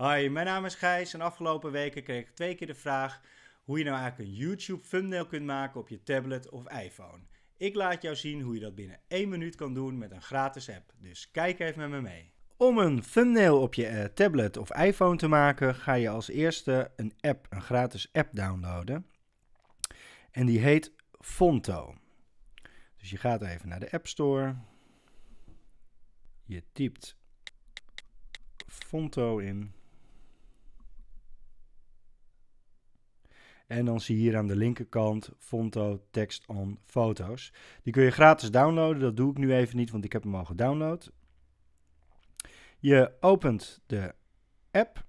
Hoi, mijn naam is Gijs en afgelopen weken kreeg ik twee keer de vraag hoe je nou eigenlijk een YouTube thumbnail kunt maken op je tablet of iPhone. Ik laat jou zien hoe je dat binnen 1 minuut kan doen met een gratis app, dus kijk even met me mee. Om een thumbnail op je eh, tablet of iPhone te maken, ga je als eerste een app, een gratis app downloaden. En die heet Fonto. Dus je gaat even naar de App Store. Je typt Fonto in. En dan zie je hier aan de linkerkant Fonto tekst on foto's. Die kun je gratis downloaden. Dat doe ik nu even niet, want ik heb hem al gedownload. Je opent de app.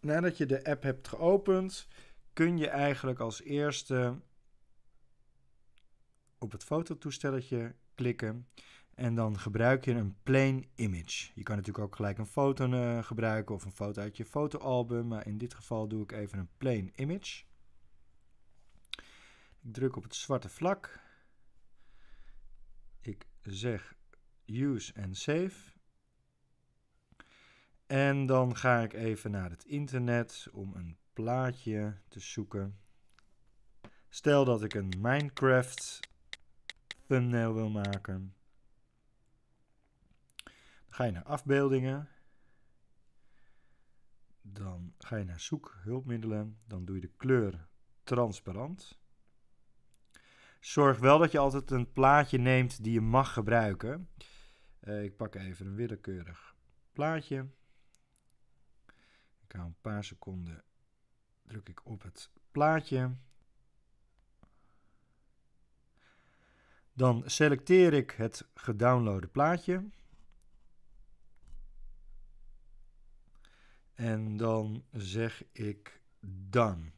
Nadat je de app hebt geopend, kun je eigenlijk als eerste op het fototoestelletje klikken. En dan gebruik je een plain image. Je kan natuurlijk ook gelijk een foto eh, gebruiken of een foto uit je fotoalbum. Maar in dit geval doe ik even een plain image. Ik druk op het zwarte vlak. Ik zeg use en save. En dan ga ik even naar het internet om een plaatje te zoeken. Stel dat ik een Minecraft thumbnail wil maken. Dan ga je naar afbeeldingen. Dan ga je naar zoek hulpmiddelen. Dan doe je de kleur transparant. Zorg wel dat je altijd een plaatje neemt die je mag gebruiken. Eh, ik pak even een willekeurig plaatje. Ik ga een paar seconden. Druk ik op het plaatje. Dan selecteer ik het gedownloade plaatje. En dan zeg ik dan.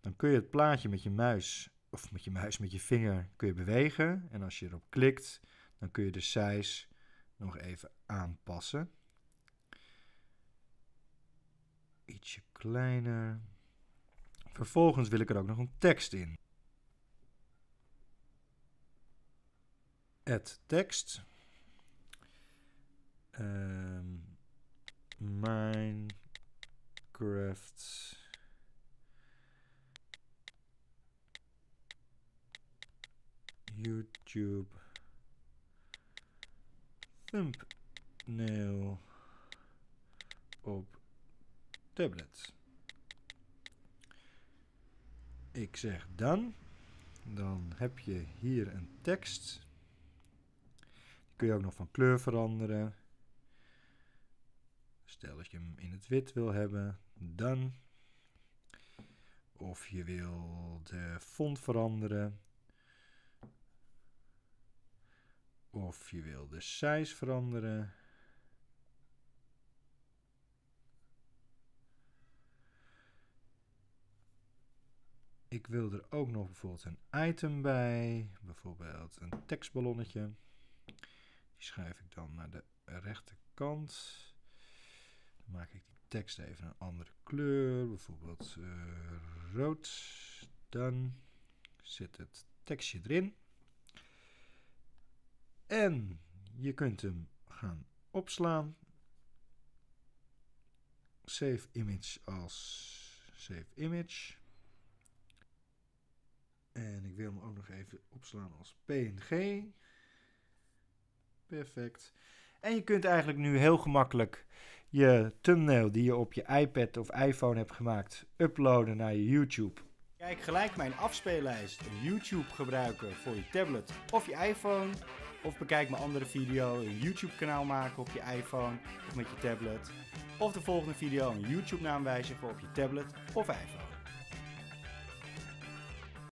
Dan kun je het plaatje met je muis of met je muis met je vinger kun je bewegen. En als je erop klikt, dan kun je de size nog even aanpassen. Ietsje kleiner. Vervolgens wil ik er ook nog een tekst in. Add tekst. YouTube thumbnail op tablets. Ik zeg dan, dan heb je hier een tekst. Die kun je ook nog van kleur veranderen. Stel dat je hem in het wit wil hebben, dan. Of je wil de font veranderen. Of je wil de size veranderen. Ik wil er ook nog bijvoorbeeld een item bij. Bijvoorbeeld een tekstballonnetje. Die schrijf ik dan naar de rechterkant. Dan maak ik die tekst even een andere kleur. Bijvoorbeeld eh, rood. Dan zit het tekstje erin. En je kunt hem gaan opslaan. Save image als save image. En ik wil hem ook nog even opslaan als PNG. Perfect. En je kunt eigenlijk nu heel gemakkelijk je thumbnail die je op je iPad of iPhone hebt gemaakt uploaden naar je YouTube. Kijk gelijk mijn afspeellijst YouTube gebruiken voor je tablet of je iPhone. Of bekijk mijn andere video, een YouTube kanaal maken op je iPhone of met je tablet. Of de volgende video een YouTube naam wijzigen op je tablet of iPhone.